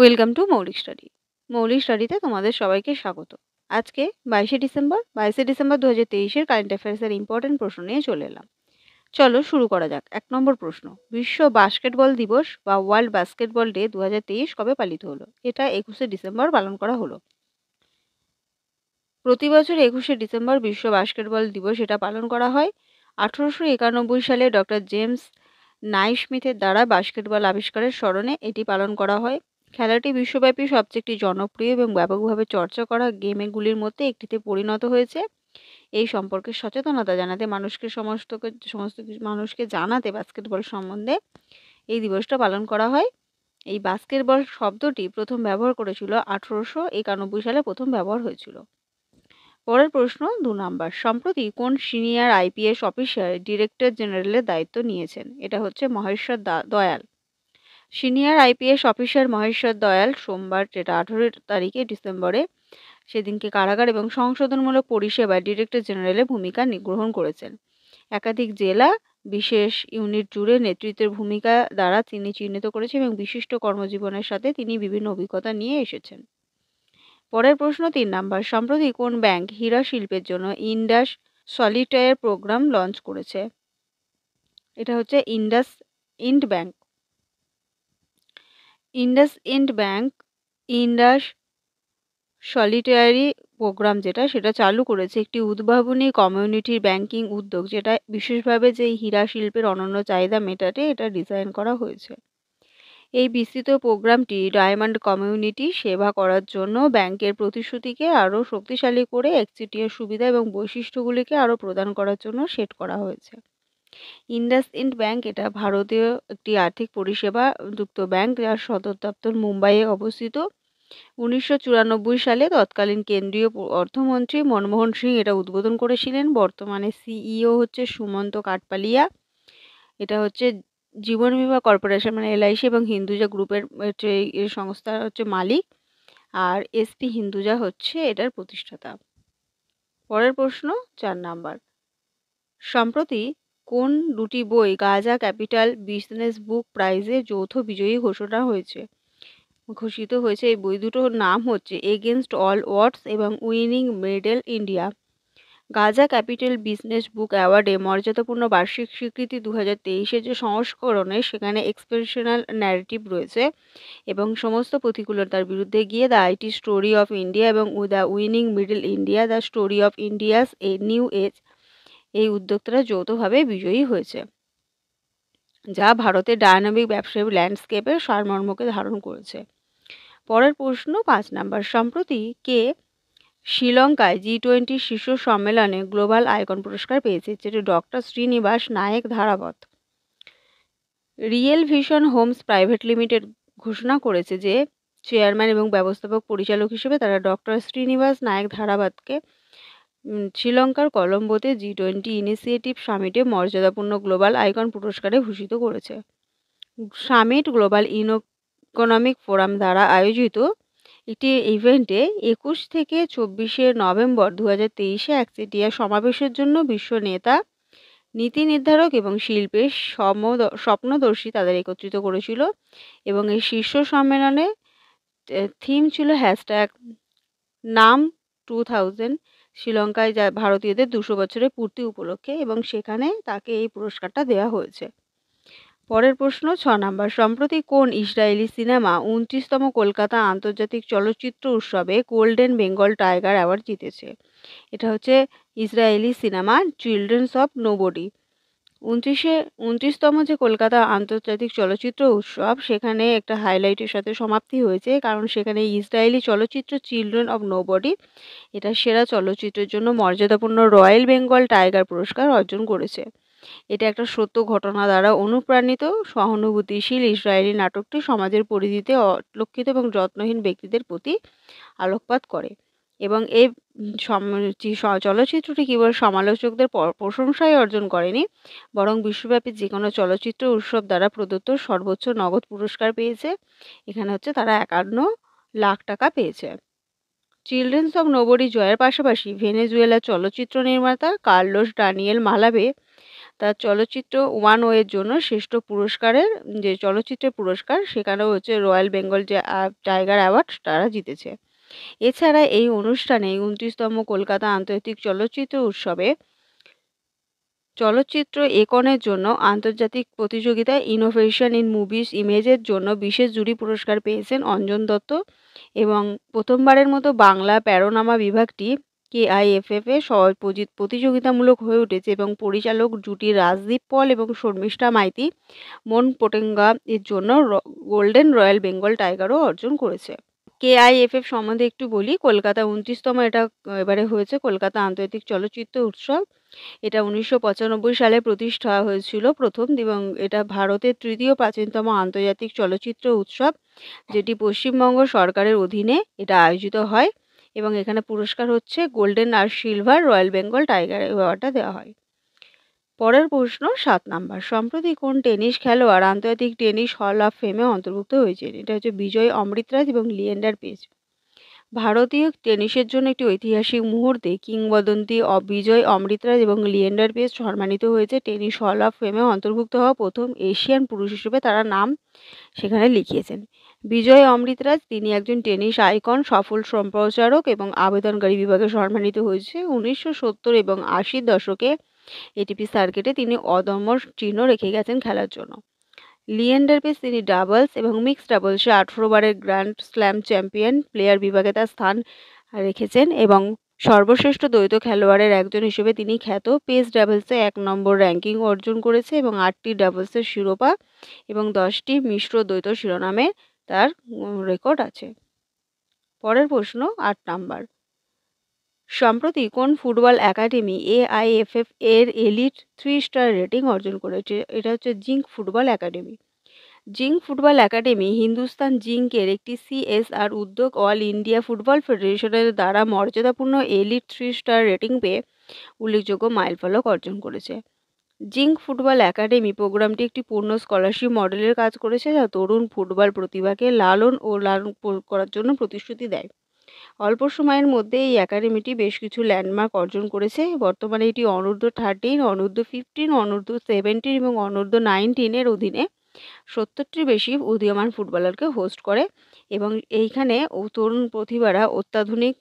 welcome to মৌলিক study মৌলিক স্টাডিতে তোমাদের সবাইকে স্বাগত আজকে বাইশে ডিসেম্বর বাইশে ডিসেম্বর দু হাজার তেইশের কারেন্ট অ্যাফেয়ার্সের ইম্পর্টেন্ট প্রশ্ন নিয়ে চলে এলাম চলো শুরু করা যাক এক নম্বর প্রশ্ন বিশ্ব বাস্কেটবল দিবস বা ওয়ার্ল্ড বাস্কেটবল ডে দু কবে পালিত হলো এটা একুশে ডিসেম্বর পালন করা হলো প্রতি বছর একুশে ডিসেম্বর বিশ্ব বাস্কেটবল দিবস এটা পালন করা হয় আঠারোশো একানব্বই সালে ডক্টর জেমস নাইস্মিথের দ্বারা বাস্কেটবল আবিষ্কারের স্মরণে এটি পালন করা হয় খেলাটি বিশ্বব্যাপী সবচেয়ে একটি জনপ্রিয় এবং ব্যাপকভাবে চর্চা করা গেমগুলির মধ্যে একটিতে পরিণত হয়েছে এই সম্পর্কে সচেতনতা জানাতে মানুষকে সমস্তকে সমস্ত মানুষকে জানাতে বাস্কেটবল সম্বন্ধে এই দিবসটা পালন করা হয় এই বাস্কেটবল শব্দটি প্রথম ব্যবহার করেছিল আঠেরোশো একানব্বই সালে প্রথম ব্যবহার হয়েছিল পরের প্রশ্ন দু নম্বর সম্প্রতি কোন সিনিয়র আইপিএস অফিসার ডিরেক্টর জেনারেলের দায়িত্ব নিয়েছেন এটা হচ্ছে মহেশ্বর দয়াল সিনিয়র আইপিএস অফিসার মহেশ্বর দয়াল সোমবার যেটা আঠেরো তারিখে ডিসেম্বরে সেদিনকে কারাগার এবং সংশোধনমূলক পরিষেবায় ডিরেক্টর জেনারেলের ভূমিকা গ্রহণ করেছেন একাধিক জেলা বিশেষ ইউনিট জুড়ে নেতৃত্বের ভূমিকা দ্বারা তিনি চিহ্নিত করেছেন এবং বিশিষ্ট কর্মজীবনের সাথে তিনি বিভিন্ন অভিজ্ঞতা নিয়ে এসেছেন পরের প্রশ্ন তিন নাম্বার সম্প্রতি কোন ব্যাংক হীরা শিল্পের জন্য ইন্ডাস সলিটায়ার প্রোগ্রাম লঞ্চ করেছে এটা হচ্ছে IndusInd bank IndusInd bank Indus solitary programme যেটা সেটা চালু করেছে একটি উদ্ভাবনী কমিউনিটি ব্যাংকিং উদ্যোগ যেটা বিশেষভাবে যে হীরা শিল্পের অনন্য চাহিদা মেটাতে এটা ডিজাইন করা হয়েছে এই বিস্তৃত প্রোগ্রামটি ডায়মন্ড কমিউনিটি সেবা করার জন্য ব্যাংকের প্রতিশ্রুতিকে আরও শক্তিশালী করে এক্সিটিএর সুবিধা এবং বৈশিষ্ট্যগুলিকে আরও প্রদান করার জন্য সেট করা হয়েছে ইন্ডাসইন্ড ব্যাংক এটা ভারতীয় একটি আর্থিক পরিষেবা যুক্ত ব্যাংক যার সদর দপ্তর মুম্বাইয়ে অবস্থিত উনিশশো সালে তৎকালীন কেন্দ্রীয় অর্থমন্ত্রী মনমোহন সিং এটা উদ্বোধন করেছিলেন বর্তমানে সিইও হচ্ছে সুমন্ত কাঠপালিয়া এটা হচ্ছে জীবন বিমা কর্পোরেশন মানে এলআইসি এবং হিন্দুজা গ্রুপের হচ্ছে এই হচ্ছে মালিক আর এসপি হিন্দুজা হচ্ছে এটার প্রতিষ্ঠাতা পরের প্রশ্ন চার নাম্বার সম্প্রতি কোন দুটি বই গাজা ক্যাপিটাল বিজনেস বুক প্রাইজে যৌথ বিজয়ী ঘোষণা হয়েছে ঘোষিত হয়েছে এই বই দুটোর নাম হচ্ছে এগেনস্ট অল ওয়ার্ডস এবং winning medal India Gaja capital business book অ্যাওয়ার্ডে মর্যাদাপূর্ণ বার্ষিক স্বীকৃতি দু হাজার যে সংস্করণে সেখানে এক্সপ্রেশনাল ন্যারেটিভ রয়েছে এবং সমস্ত প্রতিকূলতার বিরুদ্ধে গিয়ে the IT story of India এবং the winning middle India the story of India's a new age এই উদ্যোক্তারা যৌথভাবে বিজয়ী হয়েছে যা ভারতের ডায়নামিক ব্যবসায়ী ল্যান্ডস্কেপের সারমর্মকে ধারণ করেছে পরের প্রশ্ন পাঁচ নাম্বার সম্প্রতি কে শ্রীলঙ্কায় জি টোয়েন্টি শীর্ষ সম্মেলনে গ্লোবাল আইকন পুরস্কার পেয়েছে যেটি doctor Srinivas Nayak Dharavat real vision homes private limited ঘোষণা করেছে যে চেয়ারম্যান এবং ব্যবস্থাপক পরিচালক হিসেবে তারা ডক্টর শ্রীনিবাস নায়ক ধারাবাতকে শ্রীলঙ্কার কলম্বোতে জি টোয়েন্টি ইনিশিয়েটিভ সামিটে মর্যাদাপূর্ণ গ্লোবাল আইকন পুরস্কারে ভূষিত করেছে সামিট গ্লোবাল ইনো ইকোনমিক ফোরাম দ্বারা আয়োজিত একটি ইভেন্টে একুশ থেকে চব্বিশে নভেম্বর দু হাজার তেইশে একচেটিয়া সমাবেশের জন্য বিশ্ব নেতা নীতি নির্ধারক এবং শিল্পের সম স্বপ্নদর্শী তাদের একত্রিত করেছিল এবং এই শীর্ষ সম্মেলনে থিম ছিল হ্যাশট্যাগ নাম টু থাউজেন্ড শ্রীলঙ্কায় যা ভারতীয়দের দুশো বছরের পূর্তি উপলক্ষে এবং সেখানে তাকে এই পুরস্কারটা দেওয়া হয়েছে পরের প্রশ্ন ছ নাম্বার সম্প্রতি কোন ইসরায়েলি সিনেমা উনত্রিশতম কলকাতা আন্তর্জাতিক চলচ্চিত্র উৎসবে গোল্ডেন বেঙ্গল টাইগার অ্যাওয়ার্ড জিতেছে এটা হচ্ছে Israeli cinema children's of nobody উনত্রিশে উনত্রিশতম যে কলকাতা আন্তর্জাতিক চলচ্চিত্র উৎসব সেখানে একটা হাইলাইটের সাথে সমাপ্তি হয়েছে কারণ সেখানে ইসরায়েলি চলচ্চিত্র চিলড্রেন অব বডি এটা সেরা চলচ্চিত্রের জন্য মর্যাদাপূর্ণ রয়্যাল বেঙ্গল টাইগার পুরস্কার অর্জন করেছে এটা একটা সত্য ঘটনা দ্বারা অনুপ্রাণিত সহানুভূতিশীল ইসরায়েলি নাটকটি সমাজের পরিধিতে অলক্ষিত এবং যত্নহীন ব্যক্তিদের প্রতি আলোকপাত করে এবং এই চলচ্চিত্রটি কেবল সমালোচকদের প্রশংসাই অর্জন করেনি বরং বিশ্বব্যাপী যে কোনো চলচ্চিত্র উৎসব দ্বারা প্রদত্ত সর্বোচ্চ নগদ পুরস্কার পেয়েছে এখানে হচ্ছে তারা একান্ন লাখ টাকা পেয়েছে চিলড্রেন্স অব নোবরি জয়ের পাশাপাশি ভেনেজুয়েলা চলচ্চিত্র নির্মাতা কার্লোস ডানিয়েল মালাবে তার চলচ্চিত্র ওয়ান ওয়ের জন্য শ্রেষ্ঠ পুরস্কারের যে চলচ্চিত্রের পুরস্কার সেখানেও হচ্ছে রয়্যাল বেঙ্গল যে টাইগার অ্যাওয়ার্ড তারা জিতেছে এছাড়া এই অনুষ্ঠানে উনত্রিশতম কলকাতা আন্তর্জাতিক চলচ্চিত্র উৎসবে চলচ্চিত্র একনের জন্য আন্তর্জাতিক প্রতিযোগিতা ইনোভেশন ইন মুভিস ইমেজের জন্য বিশেষ জুরি পুরস্কার পেয়েছেন অঞ্জন দত্ত এবং প্রথমবারের মতো বাংলা প্যারোনামা বিভাগটি কেআইএফএফ এ সহযোজিত প্রতিযোগিতামূলক হয়ে উঠেছে এবং পরিচালক জুটি রাজদীপ পল এবং শর্মিষ্ঠা মাইতি মন পোটেঙ্গা এর জন্য গোল্ডেন রয়্যাল বেঙ্গল টাইগারও অর্জন করেছে কেআইএফএফ সম্বন্ধে একটু বলি কলকাতা উনত্রিশতম এটা এবারে হয়েছে কলকাতা আন্তর্জাতিক চলচ্চিত্র উৎসব এটা উনিশশো সালে প্রতিষ্ঠা হয়েছিল প্রথম এবং এটা ভারতের তৃতীয় প্রাচীনতম আন্তর্জাতিক চলচ্চিত্র উৎসব যেটি পশ্চিমবঙ্গ সরকারের অধীনে এটা আয়োজিত হয় এবং এখানে পুরস্কার হচ্ছে গোল্ডেন আর সিলভার রয়্যাল বেঙ্গল টাইগার অ্যাওয়ার্ডটা দেওয়া হয় পরের প্রশ্ন সাত নাম্বার সম্প্রতি কোন টেনিস খেলোয়াড় আন্তর্জাতিক টেনিস হল অফ ফেমে অন্তর্ভুক্ত হয়েছেন এটা হচ্ছে বিজয় অমৃতরাজ এবং লিয়েন্ডার পেজ ভারতীয় টেনিসের জন্য একটি ঐতিহাসিক মুহূর্তে কিংবদন্তি বিজয় অমৃতরাজ এবং লিয়েন্ডার পেজ সম্মানিত হয়েছে টেনিস হল অফ ফেমে অন্তর্ভুক্ত হওয়া প্রথম এশিয়ান পুরুষ হিসেবে তারা নাম সেখানে লিখিয়েছেন বিজয় অমৃতরাজ তিনি একজন টেনিস আইকন সফল সম্প্রচারক এবং আবেদনকারী বিভাগে সম্মানিত হয়েছে উনিশশো সত্তর এবং আশির দশকে এটিপি সার্কিটে তিনি অদম্য চিহ্ন রেখে গেছেন খেলার জন্য লিয়েন্ডার পেস তিনি ডাবলস এবং মিক্সড ডাবলসে আঠেরো বারের গ্র্যান্ড স্ল্যাম চ্যাম্পিয়ন প্লেয়ার বিভাগে তার স্থান রেখেছেন এবং সর্বশ্রেষ্ঠ দ্বৈত খেলোয়াড়ের একজন হিসেবে তিনি খ্যাত পেস ডাবলসে এক নম্বর র্যাঙ্কিং অর্জন করেছে এবং আটটি ডাবলসের শিরোপা এবং দশটি মিশ্র দ্বৈত শিরোনামে তার রেকর্ড আছে পরের প্রশ্ন আট নাম্বার সম্প্রতি কোন ফুটবল একাডেমি এআইএফএফ এর এলিট থ্রি স্টার রেটিং অর্জন করেছে এটা হচ্ছে zinc football academy zinc football academy Hindustan জিঙ্কের একটি সিএসআর উদ্যোগ অল ইন্ডিয়া ফুটবল ফেডারেশনের দ্বারা মর্যাদাপূর্ণ এলিট থ্রি স্টার রেটিং পেয়ে উল্লেখযোগ্য মাইলফলক অর্জন করেছে জিঙ্ক ফুটবল একাডেমি প্রোগ্রামটি একটি পূর্ণ স্কলারশিপ মডেলের কাজ করেছে যা তরুণ ফুটবল প্রতিভাকে লালন ও লালন করার জন্য প্রতিশ্রুতি দেয় অল্প সময়ের মধ্যে এই একাডেমিটি বেশ কিছু ল্যান্ডমার্ক অর্জন করেছে বর্তমানে এটি অনূর্ধ্ব থার্টিন অনূর্ধ্ব ফিফটিন অনূর্ধ্ব সেভেন্টিন এবং অনূর্ধ্ব নাইনটিনের অধীনে সত্তরটির বেশি উদীয়মান ফুটবলারকে হোস্ট করে এবং এইখানে তরুণ প্রতিভারা অত্যাধুনিক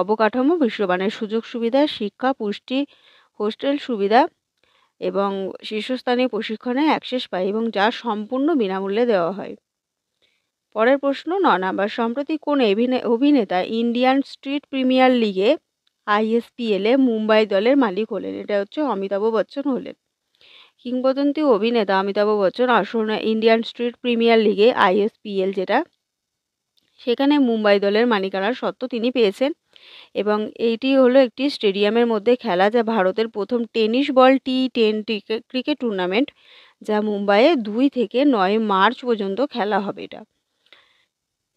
অবকাঠামো বিশ্বমানের সুযোগ সুবিধা শিক্ষা পুষ্টি হোস্টেল সুবিধা এবং শীর্ষস্থানীয় প্রশিক্ষণে অ্যাক্সেস পায় এবং যা সম্পূর্ণ বিনামূল্যে দেওয়া হয় পরের প্রশ্ন ন নাম্বার সম্প্রতি কোন অভিনেতা ইন্ডিয়ান স্ট্রিট প্রিমিয়ার লিগে আইএসপিএলে মুম্বাই দলের মালিক হলেন এটা হচ্ছে অমিতাভ বচ্চন হলেন কিংবদন্তি অভিনেতা অমিতাভ বচ্চন আসন্ন ইন্ডিয়ান স্ট্রিট প্রিমিয়ার লিগে আইএসপিএল যেটা সেখানে মুম্বাই দলের মালিকানার সত্ত্ব তিনি পেয়েছেন এবং এইটি হলো একটি স্টেডিয়ামের মধ্যে খেলা যা ভারতের প্রথম tennis ball T ten cricket tournament যা মুম্বাইয়ে দুই থেকে নয় মার্চ পর্যন্ত খেলা হবে এটা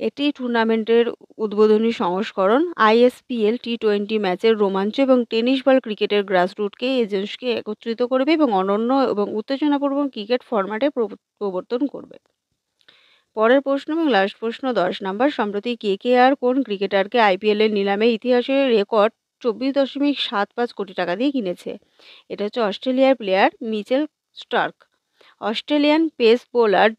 এটি টুর্নামেন্টের উদ্বোধনী সংস্করণ আইএসপিএল টি টোয়েন্টি ম্যাচের রোমাঞ্চ এবং টেনিস বল ক্রিকেটের গ্রাসরুটকে এজেন্সকে একত্রিত করবে এবং অনন্য এবং উত্তেজনাপূর্বক ক্রিকেট ফরম্যাটে প্রবর্তন করবে পরের প্রশ্ন এবং লাস্ট প্রশ্ন দশ নাম্বার সম্প্রতি কে কে আর কোন ক্রিকেটারকে আইপিএলের নিলামে ইতিহাসের রেকর্ড চব্বিশ দশমিক সাত পাঁচ কোটি টাকা দিয়ে কিনেছে এটা হচ্ছে অস্ট্রেলিয়ার player Mitchell Starc Australian pace bowler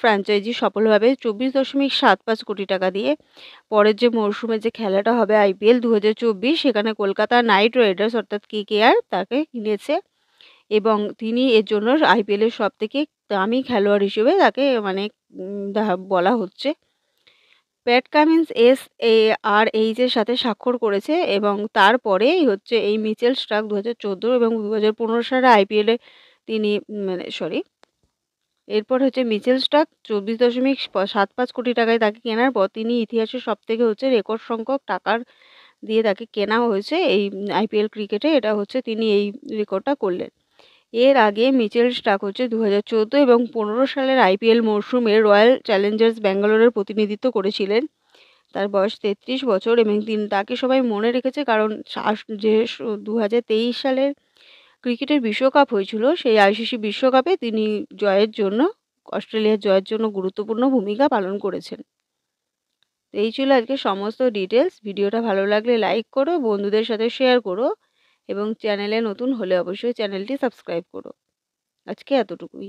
franchise সফলভাবে চব্বিশ দশমিক সাত পাঁচ কোটি টাকা দিয়ে পরের যে মরশুমে যে খেলাটা হবে আইপিএল দু হাজার সেখানে কলকাতা নাইট রাইডার্স অর্থাৎ কে কেয়ার তাকে কিনেছে এবং তিনি এর জন্য আইপিএলের সব থেকে দামি খেলোয়াড় হিসেবে তাকে মানে বলা হচ্ছে প্যাট কামিন্স এস এ আর এইচের সাথে স্বাক্ষর করেছে এবং তারপরেই হচ্ছে এই মিচেল স্ট্রাক দু হাজার চোদ্দো এবং দু হাজার পনেরো সালে আইপিএলে তিনি মানে সরি এরপর হচ্ছে মিচেল স্টাক চব্বিশ দশমিক সাত পাঁচ কোটি টাকায় তাকে কেনার পর তিনি ইতিহাসের থেকে হচ্ছে রেকর্ড সংখ্যক টাকার দিয়ে তাকে কেনা হয়েছে এই আইপিএল ক্রিকেটে এটা হচ্ছে তিনি এই রেকর্ডটা করলেন এর আগে মিচেল স্টাক হচ্ছে দু হাজার চোদ্দো এবং পনেরো সালের আইপিএল মরশুমে রয়্যাল চ্যালেঞ্জার্স ব্যাঙ্গালোরের প্রতিনিধিত্ব করেছিলেন তার বয়স তেত্রিশ বছর এবং তিনি তাকে সবাই মনে রেখেছে কারণ যে দু হাজার তেইশ সালের ক্রিকেটের বিশ্বকাপ হয়েছিল সেই আইসিসি বিশ্বকাপে তিনি জয়ের জন্য অস্ট্রেলিয়ার জয়ের জন্য গুরুত্বপূর্ণ ভূমিকা পালন করেছেন এই ছিল আজকে সমস্ত ডিটেলস ভিডিওটা ভালো লাগলে লাইক করো বন্ধুদের সাথে শেয়ার করো এবং চ্যানেলে নতুন হলে অবশ্যই চ্যানেলটি সাবস্ক্রাইব করো আজকে এতটুকুই